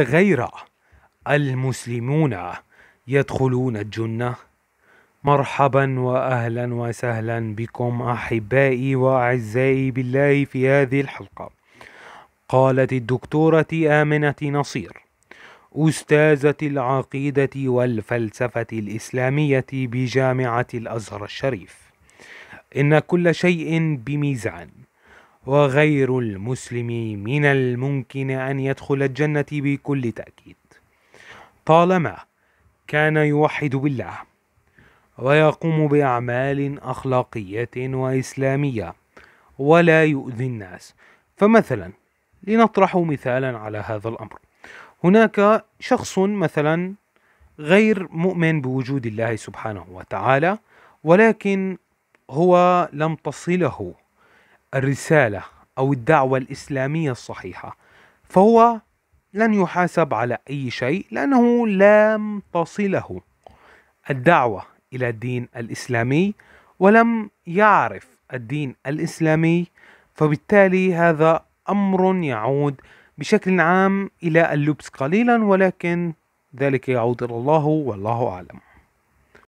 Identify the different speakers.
Speaker 1: الغيرة المسلمون يدخلون الجنة مرحبا واهلا وسهلا بكم احبائي واعزائي بالله في هذه الحلقة قالت الدكتورة آمنة نصير أستاذة العقيدة والفلسفة الإسلامية بجامعة الأزهر الشريف إن كل شيء بميزان وغير المسلم من الممكن أن يدخل الجنة بكل تأكيد طالما كان يوحد بالله ويقوم بأعمال أخلاقية وإسلامية ولا يؤذي الناس فمثلا لنطرح مثالا على هذا الأمر هناك شخص مثلا غير مؤمن بوجود الله سبحانه وتعالى ولكن هو لم تصله الرسالة أو الدعوة الإسلامية الصحيحة فهو لن يحاسب على أي شيء لأنه لم تصله الدعوة إلى الدين الإسلامي ولم يعرف الدين الإسلامي فبالتالي هذا أمر يعود بشكل عام إلى اللبس قليلا ولكن ذلك يعود إلى الله والله أعلم